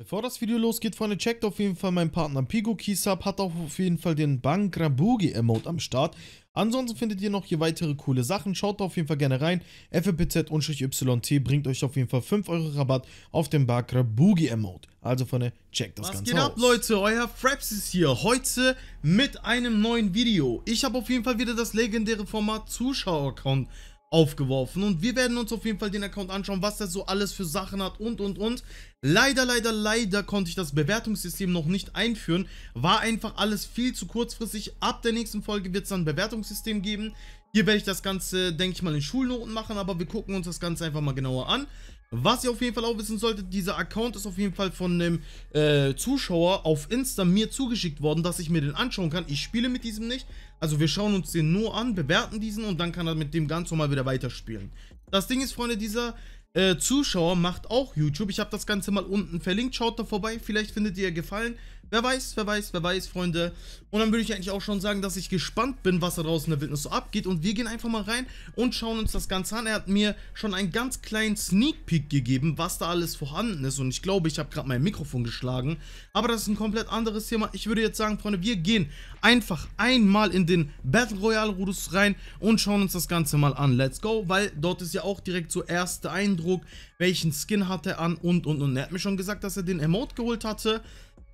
Bevor das Video losgeht, Freunde, checkt auf jeden Fall meinen Partner Pigo Keys ab, hat auch auf jeden Fall den Bangrabugi-Emote am Start. Ansonsten findet ihr noch hier weitere coole Sachen, schaut da auf jeden Fall gerne rein. FPZ-YT bringt euch auf jeden Fall 5 Euro Rabatt auf den Bangrabugi-Emote. Also Freunde, checkt das Was Ganze Was geht ab, Leute? Euer Fraps ist hier, heute mit einem neuen Video. Ich habe auf jeden Fall wieder das legendäre Format Zuschauer-Account aufgeworfen. Und wir werden uns auf jeden Fall den Account anschauen, was er so alles für Sachen hat und, und, und. Leider, leider, leider konnte ich das Bewertungssystem noch nicht einführen. War einfach alles viel zu kurzfristig. Ab der nächsten Folge wird es dann ein Bewertungssystem geben. Hier werde ich das Ganze, denke ich mal, in Schulnoten machen, aber wir gucken uns das Ganze einfach mal genauer an. Was ihr auf jeden Fall auch wissen solltet, dieser Account ist auf jeden Fall von einem äh, Zuschauer auf Insta mir zugeschickt worden, dass ich mir den anschauen kann. Ich spiele mit diesem nicht, also wir schauen uns den nur an, bewerten diesen und dann kann er mit dem ganz normal wieder weiterspielen. Das Ding ist, Freunde, dieser äh, Zuschauer macht auch YouTube. Ich habe das Ganze mal unten verlinkt, schaut da vorbei, vielleicht findet ihr gefallen. Wer weiß, wer weiß, wer weiß, Freunde. Und dann würde ich eigentlich auch schon sagen, dass ich gespannt bin, was da draußen in der Wildnis so abgeht. Und wir gehen einfach mal rein und schauen uns das Ganze an. Er hat mir schon einen ganz kleinen Sneak Peek gegeben, was da alles vorhanden ist. Und ich glaube, ich habe gerade mein Mikrofon geschlagen. Aber das ist ein komplett anderes Thema. Ich würde jetzt sagen, Freunde, wir gehen einfach einmal in den Battle Royale Rudus rein und schauen uns das Ganze mal an. Let's go, weil dort ist ja auch direkt so erster Eindruck, welchen Skin hat er an und und und. Er hat mir schon gesagt, dass er den Emote geholt hatte.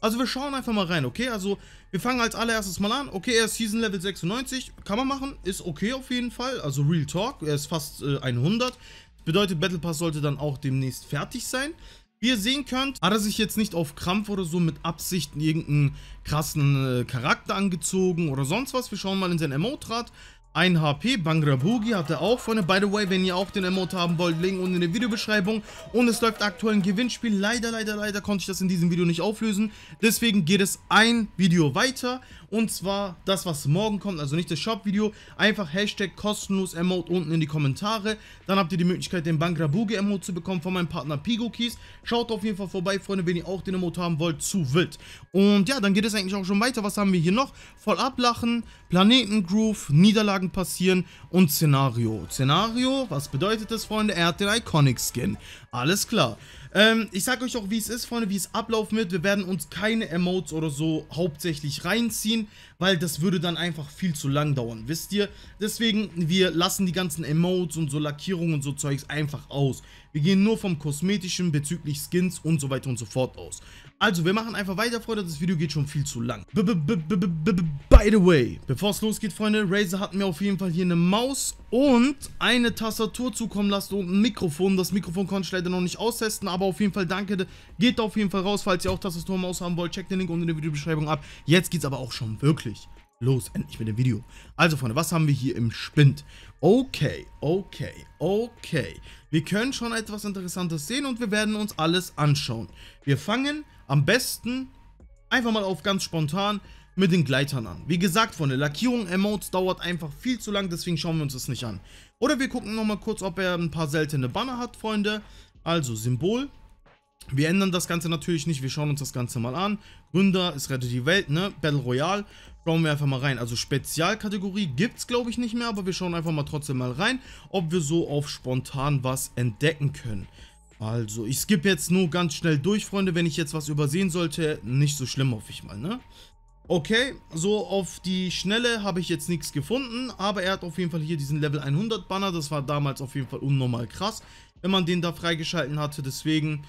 Also wir schauen einfach mal rein, okay? Also wir fangen als allererstes mal an. Okay, er ist Season Level 96, kann man machen, ist okay auf jeden Fall. Also Real Talk, er ist fast äh, 100. Bedeutet, Battle Pass sollte dann auch demnächst fertig sein. Wie ihr sehen könnt, hat er sich jetzt nicht auf Krampf oder so mit Absichten irgendeinen krassen äh, Charakter angezogen oder sonst was. Wir schauen mal in sein Emote-Rad. 1 HP, Bangrabugi hat er auch, Freunde. By the way, wenn ihr auch den Emote haben wollt, Link unten in der Videobeschreibung. Und es läuft aktuell ein Gewinnspiel. Leider, leider, leider konnte ich das in diesem Video nicht auflösen. Deswegen geht es ein Video weiter. Und zwar das, was morgen kommt, also nicht das Shop-Video. Einfach Hashtag kostenlos Emote unten in die Kommentare. Dann habt ihr die Möglichkeit, den Bangrabuge Emote zu bekommen von meinem Partner Pigo Keys. Schaut auf jeden Fall vorbei, Freunde, wenn ihr auch den Emote haben wollt, zu wild. Und ja, dann geht es eigentlich auch schon weiter. Was haben wir hier noch? Voll ablachen, Planetengroove, Niederlagen passieren und Szenario. Szenario, was bedeutet das, Freunde? Er hat den Iconic Skin. Alles klar. Ähm, ich sage euch auch, wie es ist, Freunde, wie es ablaufen wird. Wir werden uns keine Emotes oder so hauptsächlich reinziehen, weil das würde dann einfach viel zu lang dauern, wisst ihr? Deswegen, wir lassen die ganzen Emotes und so Lackierungen und so Zeugs einfach aus. Wir gehen nur vom Kosmetischen bezüglich Skins und so weiter und so fort aus. Also, wir machen einfach weiter, Freunde. Das Video geht schon viel zu lang. B -b -b -b -b -b By the way, bevor es losgeht, Freunde, Razer hat mir auf jeden Fall hier eine Maus und eine Tastatur zukommen lassen und ein Mikrofon. Das Mikrofon konnte ich leider noch nicht austesten, aber auf jeden Fall danke. Geht auf jeden Fall raus, falls ihr auch Tastatur und Maus haben wollt. Checkt den Link unten in der Videobeschreibung ab. Jetzt geht's aber auch schon wirklich los, endlich mit dem Video. Also Freunde, was haben wir hier im Spind? Okay, okay, okay. Wir können schon etwas Interessantes sehen und wir werden uns alles anschauen. Wir fangen am besten einfach mal auf ganz spontan mit den Gleitern an. Wie gesagt, von der Lackierung Emotes dauert einfach viel zu lang, deswegen schauen wir uns das nicht an. Oder wir gucken nochmal kurz, ob er ein paar seltene Banner hat, Freunde. Also, Symbol. Wir ändern das Ganze natürlich nicht, wir schauen uns das Ganze mal an. Gründer, es rettet die Welt, ne? Battle Royale. Schauen wir einfach mal rein. Also Spezialkategorie gibt es, glaube ich, nicht mehr, aber wir schauen einfach mal trotzdem mal rein, ob wir so auf spontan was entdecken können. Also, ich skippe jetzt nur ganz schnell durch, Freunde. Wenn ich jetzt was übersehen sollte, nicht so schlimm, hoffe ich mal, ne? Okay, so auf die Schnelle habe ich jetzt nichts gefunden, aber er hat auf jeden Fall hier diesen Level 100 Banner, das war damals auf jeden Fall unnormal krass, wenn man den da freigeschalten hatte, deswegen,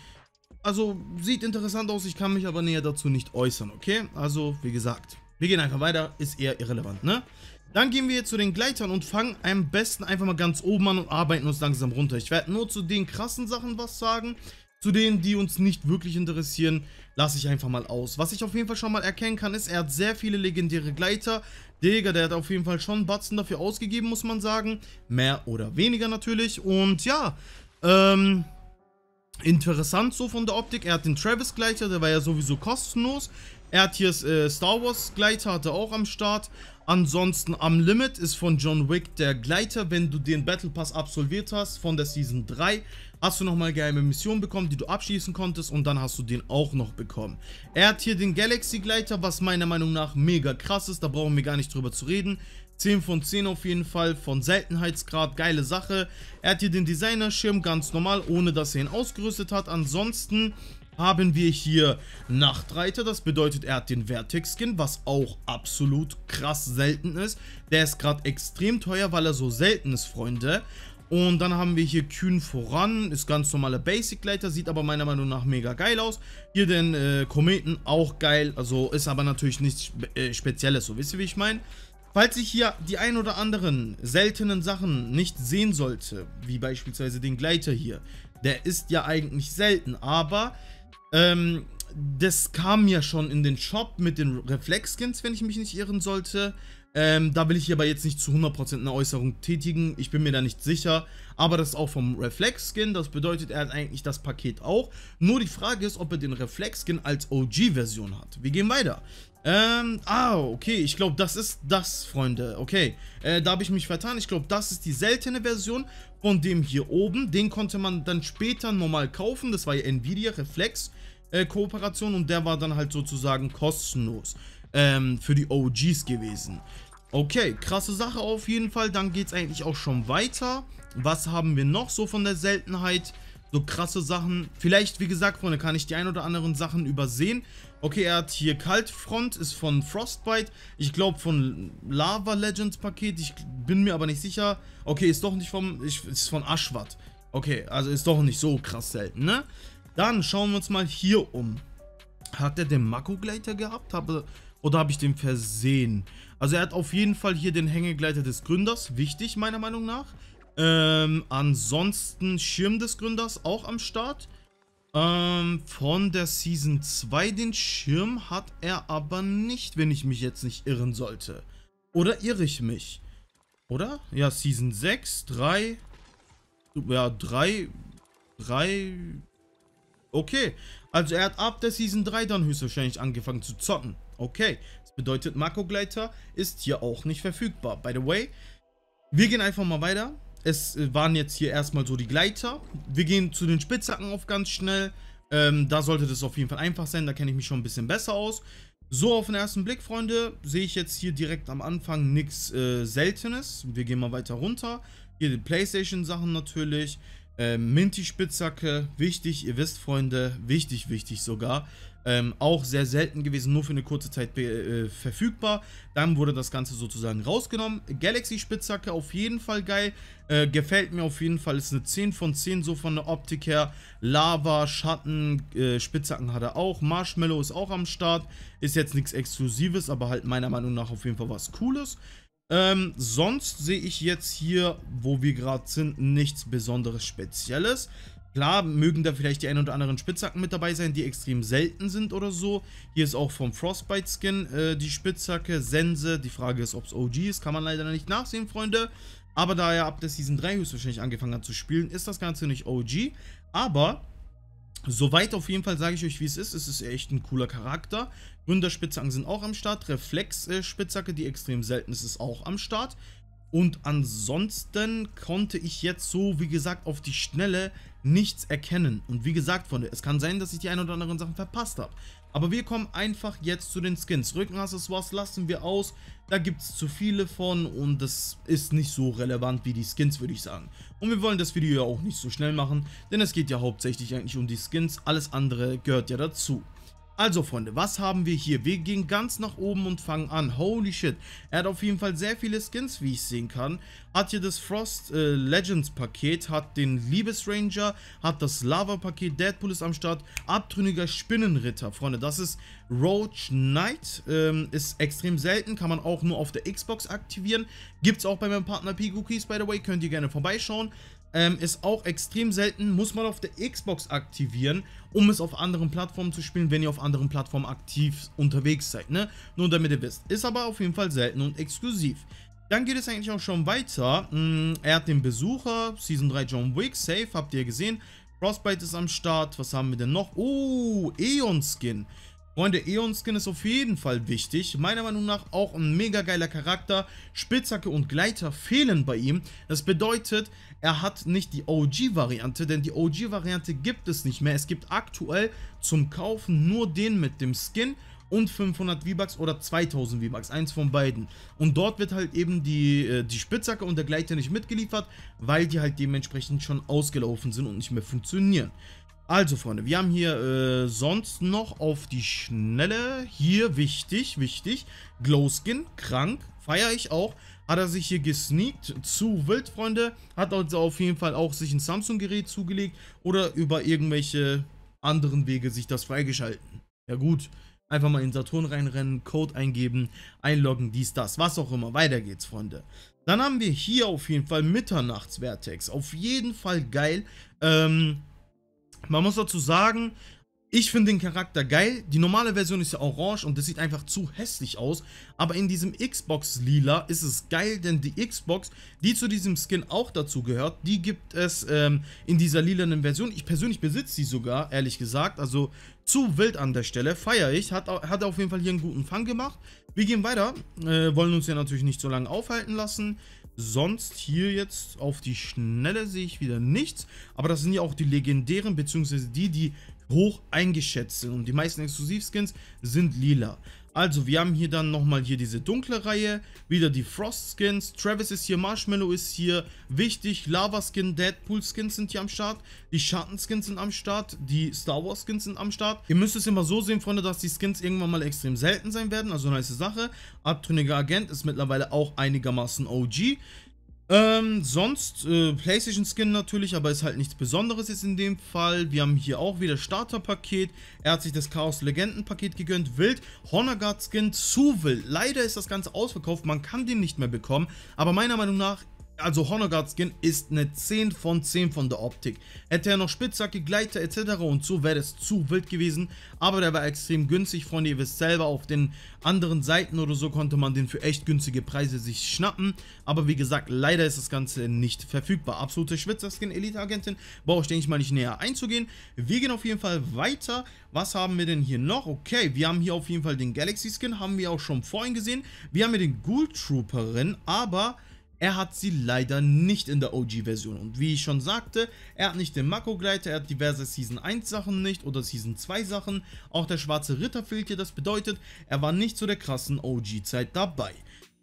also sieht interessant aus, ich kann mich aber näher dazu nicht äußern, okay? Also, wie gesagt, wir gehen einfach weiter, ist eher irrelevant, ne? Dann gehen wir zu den Gleitern und fangen am besten einfach mal ganz oben an und arbeiten uns langsam runter. Ich werde nur zu den krassen Sachen was sagen. Zu denen, die uns nicht wirklich interessieren, lasse ich einfach mal aus. Was ich auf jeden Fall schon mal erkennen kann, ist, er hat sehr viele legendäre Gleiter. Digga, der hat auf jeden Fall schon Batzen dafür ausgegeben, muss man sagen. Mehr oder weniger natürlich. Und ja, ähm, interessant so von der Optik. Er hat den Travis-Gleiter, der war ja sowieso kostenlos. Er hat hier äh, Star Wars-Gleiter, hat er auch am Start. Ansonsten am Limit ist von John Wick der Gleiter. Wenn du den Battle Pass absolviert hast von der Season 3, hast du nochmal geheime Missionen bekommen, die du abschließen konntest und dann hast du den auch noch bekommen. Er hat hier den Galaxy Gleiter, was meiner Meinung nach mega krass ist. Da brauchen wir gar nicht drüber zu reden. 10 von 10 auf jeden Fall, von Seltenheitsgrad, geile Sache. Er hat hier den Designerschirm, ganz normal, ohne dass er ihn ausgerüstet hat. Ansonsten haben wir hier Nachtreiter. Das bedeutet, er hat den Vertex-Skin, was auch absolut krass selten ist. Der ist gerade extrem teuer, weil er so selten ist, Freunde. Und dann haben wir hier Kühn voran, ist ganz normaler Basic-Leiter, sieht aber meiner Meinung nach mega geil aus. Hier den äh, Kometen, auch geil, also ist aber natürlich nichts äh, Spezielles, so wisst ihr, wie ich meine? Falls ich hier die ein oder anderen seltenen Sachen nicht sehen sollte, wie beispielsweise den Gleiter hier, der ist ja eigentlich selten, aber ähm, das kam ja schon in den Shop mit den Reflex-Skins, wenn ich mich nicht irren sollte. Ähm, da will ich aber jetzt nicht zu 100% eine Äußerung tätigen, ich bin mir da nicht sicher. Aber das ist auch vom Reflex-Skin, das bedeutet, er hat eigentlich das Paket auch. Nur die Frage ist, ob er den Reflex-Skin als OG-Version hat. Wir gehen weiter. Ähm, ah, okay, ich glaube, das ist das, Freunde. Okay, äh, da habe ich mich vertan. Ich glaube, das ist die seltene Version von dem hier oben. Den konnte man dann später nochmal kaufen. Das war ja Nvidia Reflex äh, Kooperation und der war dann halt sozusagen kostenlos ähm, für die OGs gewesen. Okay, krasse Sache auf jeden Fall. Dann geht es eigentlich auch schon weiter. Was haben wir noch so von der Seltenheit? so krasse Sachen. Vielleicht, wie gesagt, Freunde, kann ich die ein oder anderen Sachen übersehen. Okay, er hat hier Kaltfront, ist von Frostbite. Ich glaube von Lava Legends Paket. Ich bin mir aber nicht sicher. Okay, ist doch nicht vom... ist von Ashwat. Okay, also ist doch nicht so krass selten, ne? Dann schauen wir uns mal hier um. Hat er den Mako-Gleiter gehabt? Habe, oder habe ich den versehen? Also er hat auf jeden Fall hier den Hängegleiter des Gründers. Wichtig, meiner Meinung nach. Ähm, ansonsten Schirm des Gründers auch am Start. Ähm, von der Season 2 den Schirm hat er aber nicht, wenn ich mich jetzt nicht irren sollte. Oder irre ich mich? Oder? Ja, Season 6, 3... Ja, 3... 3... Okay. Also er hat ab der Season 3 dann höchstwahrscheinlich angefangen zu zocken. Okay. Das bedeutet, Marco Gleiter ist hier auch nicht verfügbar. By the way, wir gehen einfach mal weiter. Es äh, waren jetzt hier erstmal so die Gleiter. Wir gehen zu den Spitzhacken auf ganz schnell. Ähm, da sollte das auf jeden Fall einfach sein. Da kenne ich mich schon ein bisschen besser aus. So, auf den ersten Blick, Freunde, sehe ich jetzt hier direkt am Anfang nichts äh, Seltenes. Wir gehen mal weiter runter. Hier die Playstation-Sachen natürlich. Äh, Minty-Spitzhacke, wichtig, ihr wisst, Freunde, wichtig, wichtig sogar. Ähm, auch sehr selten gewesen, nur für eine kurze Zeit äh, verfügbar. Dann wurde das Ganze sozusagen rausgenommen. Galaxy-Spitzhacke auf jeden Fall geil. Äh, gefällt mir auf jeden Fall. Ist eine 10 von 10, so von der Optik her. Lava, Schatten, äh, Spitzhacken hat er auch. Marshmallow ist auch am Start. Ist jetzt nichts Exklusives, aber halt meiner Meinung nach auf jeden Fall was Cooles. Ähm, sonst sehe ich jetzt hier, wo wir gerade sind, nichts Besonderes Spezielles. Klar, mögen da vielleicht die ein oder anderen Spitzhacken mit dabei sein, die extrem selten sind oder so. Hier ist auch vom Frostbite-Skin äh, die Spitzhacke, Sense. Die Frage ist, ob es OG ist, kann man leider nicht nachsehen, Freunde. Aber da er ab der Season 3 höchstwahrscheinlich angefangen hat zu spielen, ist das Ganze nicht OG. Aber Soweit auf jeden Fall sage ich euch, wie es ist. Es ist echt ein cooler Charakter. Gründerspitzhacken sind auch am Start. Reflex-Spitzhacke, die extrem selten ist, ist auch am Start. Und ansonsten konnte ich jetzt so, wie gesagt, auf die Schnelle nichts erkennen. Und wie gesagt, Freunde, es kann sein, dass ich die ein oder anderen Sachen verpasst habe. Aber wir kommen einfach jetzt zu den Skins. Rückenaccessoires lassen wir aus, da gibt es zu viele von und das ist nicht so relevant wie die Skins, würde ich sagen. Und wir wollen das Video ja auch nicht so schnell machen, denn es geht ja hauptsächlich eigentlich um die Skins, alles andere gehört ja dazu. Also Freunde, was haben wir hier? Wir gehen ganz nach oben und fangen an. Holy shit. Er hat auf jeden Fall sehr viele Skins, wie ich sehen kann. Hat hier das Frost äh, Legends Paket, hat den Liebesranger, hat das Lava Paket, Deadpool ist am Start, abtrünniger Spinnenritter. Freunde, das ist Roach Knight. Ähm, ist extrem selten, kann man auch nur auf der Xbox aktivieren. Gibt es auch bei meinem Partner P Cookies, by the way, könnt ihr gerne vorbeischauen. Ähm, ist auch extrem selten, muss man auf der Xbox aktivieren, um es auf anderen Plattformen zu spielen, wenn ihr auf anderen Plattformen aktiv unterwegs seid, ne? Nur damit ihr wisst. Ist aber auf jeden Fall selten und exklusiv. Dann geht es eigentlich auch schon weiter. Hm, er hat den Besucher, Season 3 John Wick, safe, habt ihr gesehen. Frostbite ist am Start, was haben wir denn noch? Oh, Eon Skin. Freunde, Eon Skin ist auf jeden Fall wichtig. Meiner Meinung nach auch ein mega geiler Charakter. Spitzhacke und Gleiter fehlen bei ihm. Das bedeutet, er hat nicht die OG-Variante, denn die OG-Variante gibt es nicht mehr. Es gibt aktuell zum Kaufen nur den mit dem Skin und 500 V-Bucks oder 2000 V-Bucks, eins von beiden. Und dort wird halt eben die, äh, die Spitzhacke und der Gleiter nicht mitgeliefert, weil die halt dementsprechend schon ausgelaufen sind und nicht mehr funktionieren. Also, Freunde, wir haben hier äh, sonst noch auf die Schnelle, hier wichtig, wichtig, Glowskin, krank, feiere ich auch, hat er sich hier gesneakt zu wild, Freunde, hat also auf jeden Fall auch sich ein Samsung-Gerät zugelegt oder über irgendwelche anderen Wege sich das freigeschalten. Ja gut, einfach mal in Saturn reinrennen, Code eingeben, einloggen, dies, das, was auch immer, weiter geht's, Freunde. Dann haben wir hier auf jeden Fall Mitternachtsvertex, auf jeden Fall geil, ähm, man muss dazu sagen, ich finde den Charakter geil. Die normale Version ist ja orange und das sieht einfach zu hässlich aus. Aber in diesem Xbox-Lila ist es geil, denn die Xbox, die zu diesem Skin auch dazu gehört, die gibt es ähm, in dieser lilanen Version. Ich persönlich besitze sie sogar, ehrlich gesagt. Also zu wild an der Stelle. Feier ich. Hat, hat auf jeden Fall hier einen guten Fang gemacht. Wir gehen weiter. Äh, wollen uns ja natürlich nicht so lange aufhalten lassen. Sonst hier jetzt auf die Schnelle sehe ich wieder nichts. Aber das sind ja auch die legendären, beziehungsweise die, die hoch eingeschätzt sind und die meisten Exklusivskins sind lila. Also, wir haben hier dann nochmal hier diese dunkle Reihe, wieder die Frost-Skins, Travis ist hier, Marshmallow ist hier, wichtig, Lava-Skin, Deadpool-Skins sind hier am Start, die Schatten-Skins sind am Start, die Star Wars-Skins sind am Start. Ihr müsst es immer so sehen, Freunde, dass die Skins irgendwann mal extrem selten sein werden, also eine nice Sache. Abtrünniger Agent ist mittlerweile auch einigermaßen OG. Ähm, sonst, äh, Playstation Skin natürlich, aber ist halt nichts Besonderes jetzt in dem Fall. Wir haben hier auch wieder Starterpaket. Er hat sich das Chaos Legenden Paket gegönnt. Wild, Honor Guard Skin zu wild. Leider ist das Ganze ausverkauft, man kann den nicht mehr bekommen. Aber meiner Meinung nach also Honor Guard Skin ist eine 10 von 10 von der Optik. Hätte er noch Spitzhacke, Gleiter etc. und so wäre es zu wild gewesen, aber der war extrem günstig, Freunde, ihr wisst selber, auf den anderen Seiten oder so konnte man den für echt günstige Preise sich schnappen, aber wie gesagt, leider ist das Ganze nicht verfügbar. Absolute Schwitzer-Skin, Elite-Agentin, brauche ich denke ich mal nicht näher einzugehen. Wir gehen auf jeden Fall weiter. Was haben wir denn hier noch? Okay, wir haben hier auf jeden Fall den Galaxy-Skin, haben wir auch schon vorhin gesehen. Wir haben hier den Ghoul-Trooperin, aber... Er hat sie leider nicht in der OG-Version und wie ich schon sagte, er hat nicht den Mako-Gleiter, er hat diverse Season 1 Sachen nicht oder Season 2 Sachen, auch der schwarze Ritter fehlt hier, das bedeutet, er war nicht zu der krassen OG-Zeit dabei.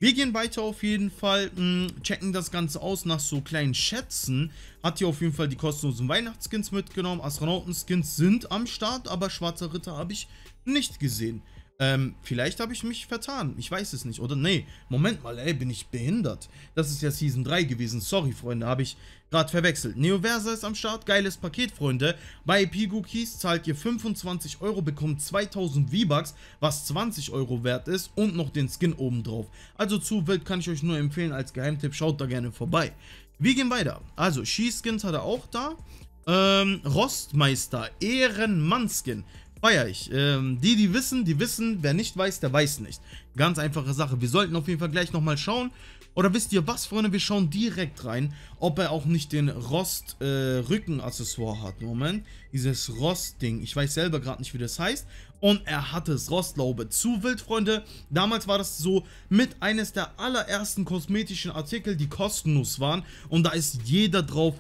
Wir gehen weiter auf jeden Fall, hm, checken das Ganze aus nach so kleinen Schätzen. Hat hier auf jeden Fall die kostenlosen Weihnachtsskins mitgenommen. Astronautenskins sind am Start, aber Schwarzer Ritter habe ich nicht gesehen. Ähm, vielleicht habe ich mich vertan. Ich weiß es nicht. Oder nee, Moment mal, ey, bin ich behindert? Das ist ja Season 3 gewesen. Sorry, Freunde, habe ich gerade verwechselt. Neoversa ist am Start. Geiles Paket, Freunde. Bei Pigu Keys zahlt ihr 25 Euro, bekommt 2000 V-Bucks, was 20 Euro wert ist und noch den Skin obendrauf. Also zu wild kann ich euch nur empfehlen als Geheimtipp. Schaut da gerne vorbei. Wir gehen weiter. Also, Ski-Skins hat er auch da. Ähm, Rostmeister, Ehrenmann-Skin feiere ich. Ähm, die, die wissen, die wissen. Wer nicht weiß, der weiß nicht. Ganz einfache Sache. Wir sollten auf jeden Fall gleich nochmal schauen. Oder wisst ihr was, Freunde? Wir schauen direkt rein, ob er auch nicht den Rost-Rücken-Accessoire äh, hat. Moment. Dieses Rost-Ding. Ich weiß selber gerade nicht, wie das heißt. Und er hatte es. Rostlaube. Zu wild, Freunde. Damals war das so mit eines der allerersten kosmetischen Artikel, die kostenlos waren. Und da ist jeder drauf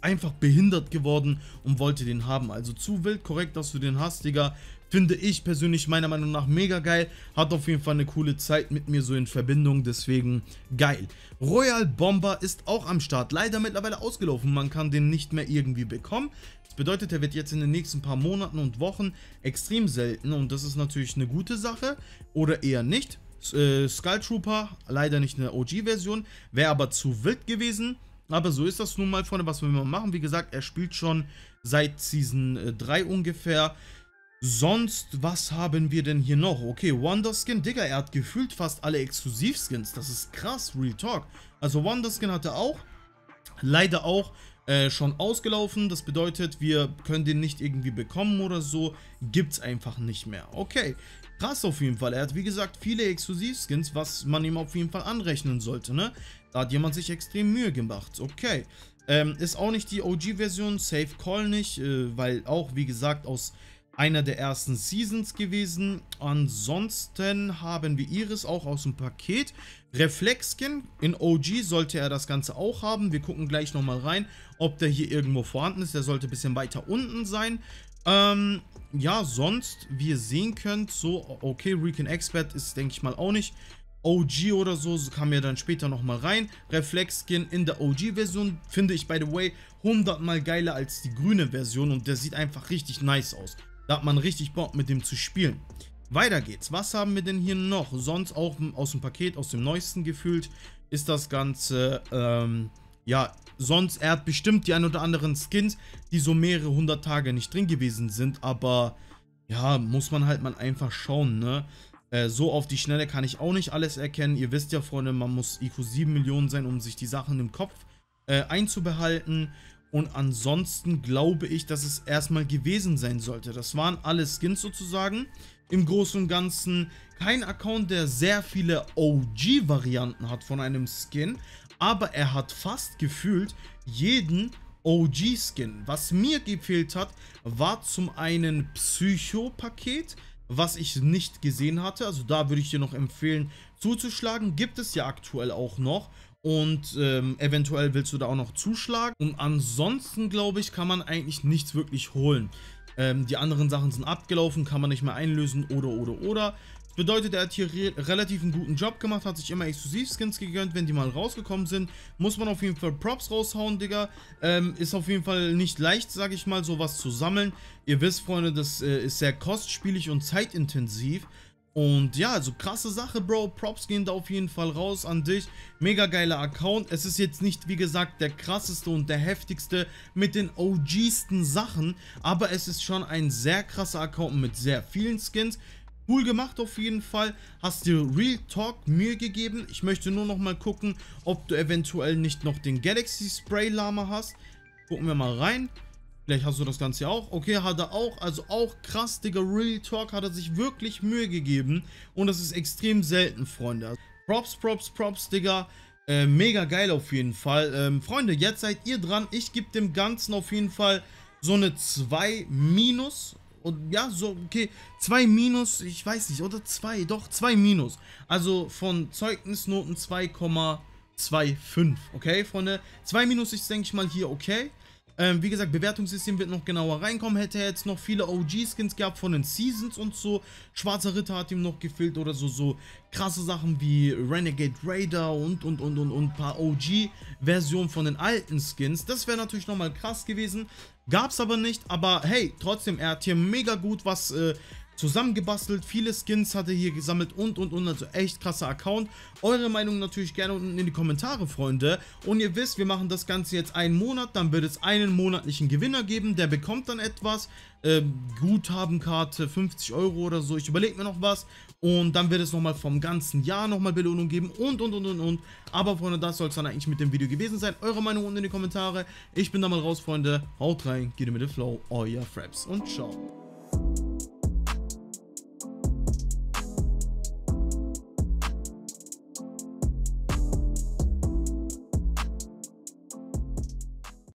einfach behindert geworden und wollte den haben. Also zu wild, korrekt, dass du den hast, Digga. Finde ich persönlich meiner Meinung nach mega geil. Hat auf jeden Fall eine coole Zeit mit mir so in Verbindung, deswegen geil. Royal Bomber ist auch am Start. Leider mittlerweile ausgelaufen, man kann den nicht mehr irgendwie bekommen. Das bedeutet, er wird jetzt in den nächsten paar Monaten und Wochen extrem selten und das ist natürlich eine gute Sache oder eher nicht. Äh, Skull Trooper, leider nicht eine OG-Version, wäre aber zu wild gewesen. Aber so ist das nun mal, Freunde, was wir machen. Wie gesagt, er spielt schon seit Season 3 äh, ungefähr. Sonst, was haben wir denn hier noch? Okay, Wonderskin, Digga, er hat gefühlt fast alle Exklusivskins. Das ist krass, Real Talk. Also Wonderskin hat er auch, leider auch äh, schon ausgelaufen. Das bedeutet, wir können den nicht irgendwie bekommen oder so. Gibt's einfach nicht mehr. Okay, krass auf jeden Fall. Er hat wie gesagt viele Exklusivskins, was man ihm auf jeden Fall anrechnen sollte, ne? Da hat jemand sich extrem Mühe gemacht. Okay. Ähm, ist auch nicht die OG-Version, Safe Call nicht, äh, weil auch, wie gesagt, aus einer der ersten Seasons gewesen. Ansonsten haben wir Iris auch aus dem Paket. Reflexskin in OG sollte er das Ganze auch haben. Wir gucken gleich nochmal rein, ob der hier irgendwo vorhanden ist. Der sollte ein bisschen weiter unten sein. Ähm, ja, sonst, wie ihr sehen könnt, so, okay, Recon Expert ist, denke ich mal, auch nicht. OG oder so, so kam ja dann später nochmal rein. Reflex-Skin in der OG-Version finde ich, by the way, 100 mal geiler als die grüne Version und der sieht einfach richtig nice aus. Da hat man richtig Bock, mit dem zu spielen. Weiter geht's. Was haben wir denn hier noch? Sonst auch aus dem Paket, aus dem neuesten gefühlt, ist das Ganze, ähm, ja, sonst, er hat bestimmt die ein oder anderen Skins, die so mehrere hundert Tage nicht drin gewesen sind, aber, ja, muss man halt mal einfach schauen, ne? Äh, so auf die Schnelle kann ich auch nicht alles erkennen. Ihr wisst ja, Freunde, man muss IQ 7 Millionen sein, um sich die Sachen im Kopf äh, einzubehalten. Und ansonsten glaube ich, dass es erstmal gewesen sein sollte. Das waren alle Skins sozusagen. Im Großen und Ganzen kein Account, der sehr viele OG-Varianten hat von einem Skin. Aber er hat fast gefühlt jeden OG-Skin. Was mir gefehlt hat, war zum einen Psycho-Paket, was ich nicht gesehen hatte. Also da würde ich dir noch empfehlen, zuzuschlagen. Gibt es ja aktuell auch noch und ähm, eventuell willst du da auch noch zuschlagen. Und ansonsten, glaube ich, kann man eigentlich nichts wirklich holen. Ähm, die anderen Sachen sind abgelaufen, kann man nicht mehr einlösen oder oder oder. Das Bedeutet, er hat hier re relativ einen guten Job gemacht, hat sich immer Exklusivskins gegönnt, wenn die mal rausgekommen sind. Muss man auf jeden Fall Props raushauen, Digga. Ähm, ist auf jeden Fall nicht leicht, sag ich mal, sowas zu sammeln. Ihr wisst, Freunde, das äh, ist sehr kostspielig und zeitintensiv. Und ja, also krasse Sache, Bro. Props gehen da auf jeden Fall raus an dich. Mega geiler Account. Es ist jetzt nicht, wie gesagt, der krasseste und der heftigste mit den OGsten Sachen. Aber es ist schon ein sehr krasser Account mit sehr vielen Skins. Cool gemacht auf jeden Fall. Hast dir Real Talk Mühe gegeben. Ich möchte nur noch mal gucken, ob du eventuell nicht noch den Galaxy Spray Lama hast. Gucken wir mal rein. Vielleicht hast du das Ganze ja auch. Okay, hat er auch. Also auch krass, Digga. Real Talk hat er sich wirklich Mühe gegeben. Und das ist extrem selten, Freunde. Also Props, Props, Props, Digga. Äh, mega geil auf jeden Fall. Ähm, Freunde, jetzt seid ihr dran. Ich gebe dem Ganzen auf jeden Fall so eine 2 minus. Und ja, so, okay, 2 minus, ich weiß nicht, oder 2, doch, 2 minus. Also von Zeugnisnoten 2,25, okay, Freunde? 2 minus ist, denke ich mal, hier okay. Ähm, wie gesagt, Bewertungssystem wird noch genauer reinkommen. Hätte er jetzt noch viele OG-Skins gehabt von den Seasons und so. Schwarzer Ritter hat ihm noch gefehlt oder so, so krasse Sachen wie Renegade Raider und, und, und, und, und ein paar OG-Versionen von den alten Skins. Das wäre natürlich nochmal krass gewesen. Gab's aber nicht, aber hey, trotzdem, er hat hier mega gut was äh, zusammengebastelt, viele Skins hat er hier gesammelt und und und, also echt krasser Account. Eure Meinung natürlich gerne unten in die Kommentare, Freunde. Und ihr wisst, wir machen das Ganze jetzt einen Monat, dann wird es einen monatlichen Gewinner geben, der bekommt dann etwas, äh, Guthabenkarte 50 Euro oder so, ich überlege mir noch was und dann wird es nochmal vom ganzen Jahr nochmal Belohnung geben und und und und und. Aber Freunde, das soll es dann eigentlich mit dem Video gewesen sein. Eure Meinung unten in die Kommentare. Ich bin da mal raus, Freunde. Haut rein, geht mit dem Flow, euer Fraps und ciao.